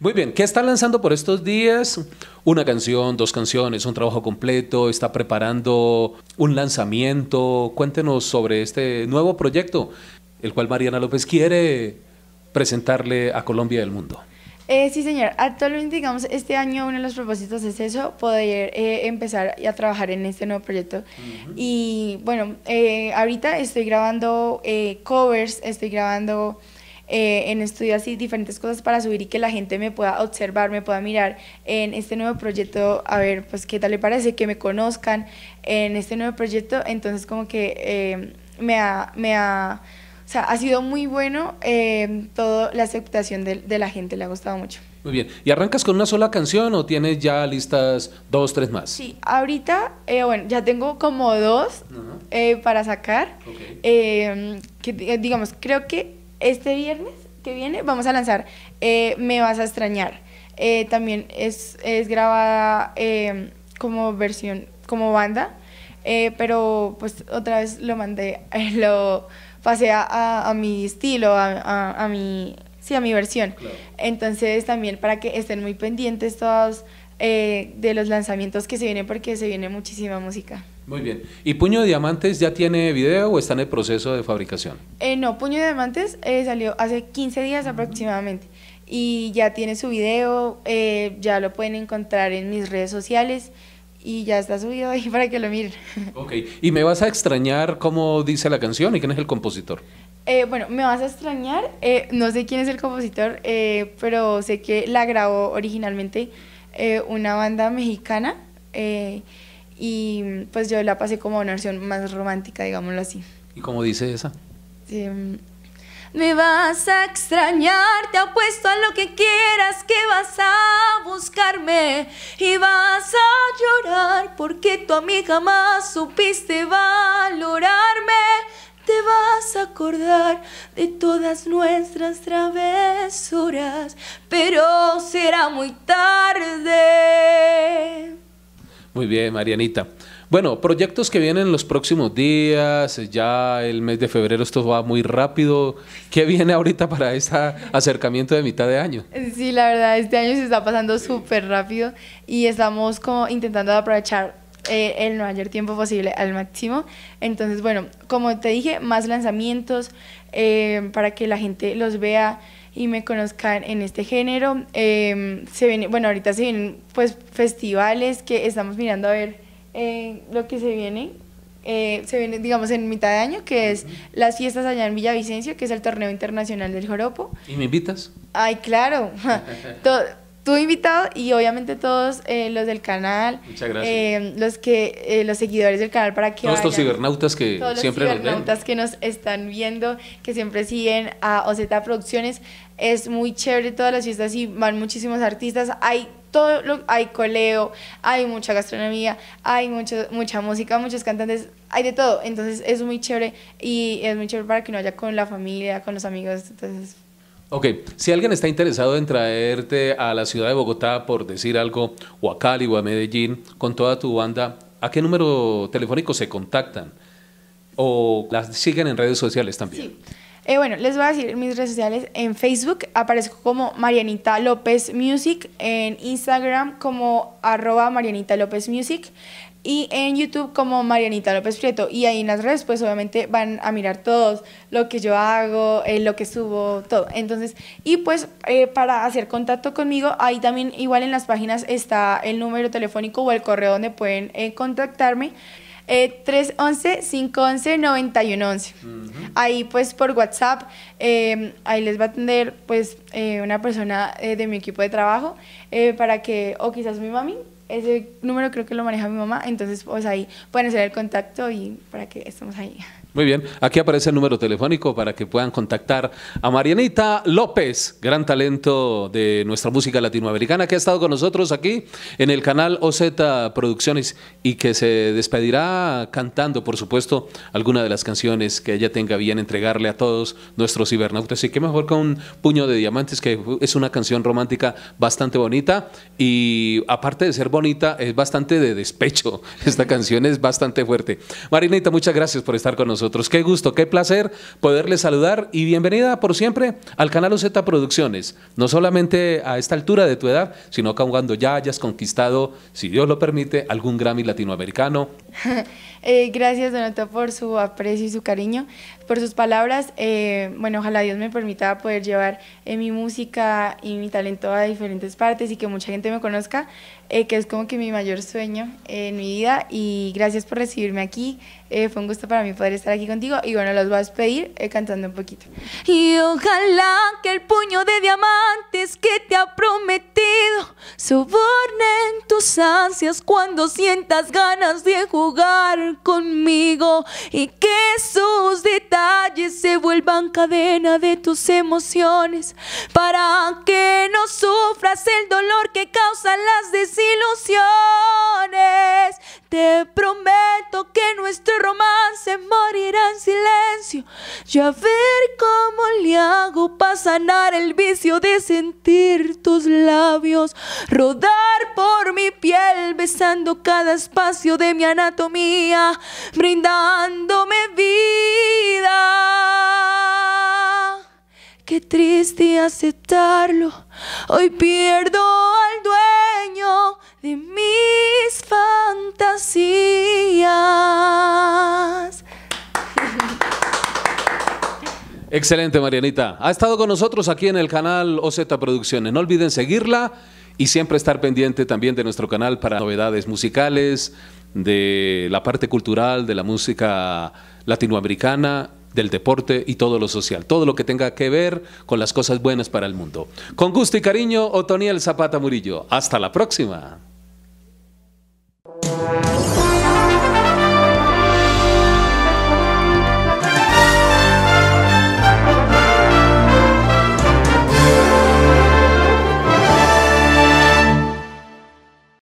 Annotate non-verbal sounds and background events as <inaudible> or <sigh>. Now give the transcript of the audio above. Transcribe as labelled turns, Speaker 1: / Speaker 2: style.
Speaker 1: Muy bien, ¿qué está lanzando por estos días? Una canción, dos canciones, un trabajo completo, está preparando un lanzamiento. Cuéntenos sobre este nuevo proyecto, el cual Mariana López quiere presentarle a Colombia y al mundo.
Speaker 2: Eh, sí, señor. Actualmente, digamos, este año uno de los propósitos es eso, poder eh, empezar a trabajar en este nuevo proyecto. Y bueno, eh, ahorita estoy grabando covers, estoy grabando eh, en estudios así diferentes cosas para subir y que la gente me pueda observar, me pueda mirar en este nuevo proyecto, a ver, pues qué tal le parece, que me conozcan en este nuevo proyecto, entonces como que eh, me ha... Me ha o sea, ha sido muy bueno eh, toda la aceptación de, la gente, le ha gustado mucho.
Speaker 1: Muy bien. ¿Y arrancas con una sola canción o tienes ya listas dos, tres más?
Speaker 2: Sí, ahorita, bueno, ya tengo como dos para sacar. que digamos, creo que este viernes que viene vamos a lanzar eh, Me vas a extrañar. Eh, también es, grabada eh, como versión, como banda, pero pues otra vez lo mandé, <laughs> lo pasé a, a, mi estilo, a, mi, sí, a mi versión. Entonces también para que estén muy pendientes todos de los lanzamientos que se vienen porque se viene muchísima música.
Speaker 1: Muy bien. ¿Y Puño de Diamantes ya tiene video o está en el proceso de fabricación?
Speaker 2: Eh, no, Puño de Diamantes eh, salió hace 15 días aproximadamente y ya tiene su video, eh, ya lo pueden encontrar en mis redes sociales y ya está subido ahí <laughs> para que lo miren.
Speaker 1: Ok, y me vas a extrañar cómo dice la canción y quién es el compositor.
Speaker 2: bueno, me vas a extrañar, no sé quién es el compositor, pero sé que la grabó originalmente una banda mexicana y pues yo la pasé como una versión más romántica, digámoslo así.
Speaker 1: ¿Y cómo dice esa?
Speaker 2: Em,
Speaker 3: Me vas a extrañar, te apuesto a lo que quieras que vas a buscarme y vas a llorar porque tú a mí jamás supiste valorarme. Te vas a acordar de todas nuestras travesuras, pero será muy tarde.
Speaker 1: Muy bien, Marianita. Bueno, proyectos que vienen los próximos días, eh, ya el mes de febrero esto va muy rápido. ¿Qué viene ahorita para este acercamiento de mitad de año?
Speaker 2: Sí, la verdad, este año se está pasando súper rápido y estamos como intentando aprovechar eh, el mayor tiempo posible al máximo. Entonces, bueno, como te dije, más lanzamientos eh, para que la gente los vea y me conozcan en este género. Em, se viene, bueno, ahorita se vienen pues festivales que estamos mirando a ver eh, lo que se viene. Eh, se viene, digamos, en mitad de año, que es las fiestas allá en Villavicencio, que es el torneo internacional del joropo.
Speaker 1: ¿Y me invitas?
Speaker 2: Ay, claro. <laughs> tu invitado y obviamente todos eh, los del canal. Eh, los, que, eh, los seguidores del canal para que... Todos los cibernautas que siempre los cibernautas que nos están viendo, que siempre siguen a OZ Producciones. Es muy chévere todas las fiestas y van muchísimos artistas. Hay todo lo, hay coleo, hay mucha gastronomía, hay mucho, mucha música, muchos cantantes, hay de todo. Entonces es muy chévere y es muy chévere para que uno haya con la familia, con los amigos. Entonces
Speaker 1: Ok, si alguien está interesado en traerte a la ciudad de Bogotá, por decir algo, o a Cali o a Medellín, con toda tu banda, ¿a qué número telefónico se contactan? ¿O las siguen en redes sociales también? Sí.
Speaker 2: Eh, bueno, les voy a decir mis redes sociales. En Facebook aparezco como Marianita López Music, en Instagram como arroba Marianita López Music, y en YouTube como Marianita López Prieto. Y ahí en las redes, pues obviamente van a mirar todos lo que yo hago, eh, lo que subo, todo. Entonces, y pues eh, para hacer contacto conmigo, ahí también igual en las páginas está el número telefónico o el correo donde pueden eh, contactarme. 311-511-9111. Ahí pues por WhatsApp, em, ahí les va a atender pues una persona de mi equipo de trabajo para que, o quizás mi mami, ese número creo que lo maneja mi mamá, entonces pues ahí pueden hacer el contacto y para que estemos ahí.
Speaker 1: Muy bien, aquí aparece el número telefónico para que puedan contactar a Marianita López, gran talento de nuestra música latinoamericana que ha estado con nosotros aquí en el canal OZ Producciones y que se despedirá cantando, por supuesto, alguna de las canciones que ella tenga bien entregarle a todos nuestros cibernautas. Y que mejor con un puño de diamantes, que es una canción romántica bastante bonita y aparte de ser bonita, es bastante de despecho. <laughs> Esta canción es bastante fuerte. Marianita, muchas gracias por estar con nosotros nosotros. Qué gusto, qué placer poderles saludar y bienvenida por siempre al canal OZ Producciones. No solamente a esta altura de tu edad, sino que cuando ya hayas conquistado, si Dios lo permite, algún Grammy latinoamericano.
Speaker 2: <laughs> Eh, gracias, Donato, por su aprecio y su cariño, por sus palabras. Eh, bueno, ojalá Dios me permita poder llevar en eh, mi música y mi talento a diferentes partes y que mucha gente me conozca, que es como que mi mayor sueño en mi vida. Y gracias por recibirme aquí. fue un gusto para mí poder estar aquí contigo y bueno, los voy a despedir eh, cantando un poquito.
Speaker 3: Y ojalá que el puño de diamantes que te ha prometido en tus ansias cuando sientas ganas de jugar conmigo y que sus detalles se vuelvan cadena de tus emociones para que no sufras el dolor que causan las desilusiones. Te prometo que nuestro romance morirá en silencio. Ya ver cómo le hago para sanar el vicio de sentir tus labios rodar por mi piel, besando cada espacio de mi anatomía, brindándome vida. Qué triste aceptarlo. Hoy pierdo al dueño de mí.
Speaker 1: Excelente, Marianita. Ha estado con nosotros aquí en el canal OZ Producciones. No olviden seguirla y siempre estar pendiente también de nuestro canal para novedades musicales, de la parte cultural, de la música latinoamericana, del deporte y todo lo social. Todo lo que tenga que ver con las cosas buenas para el mundo. Con gusto y cariño, Otoniel Zapata Murillo. Hasta la próxima.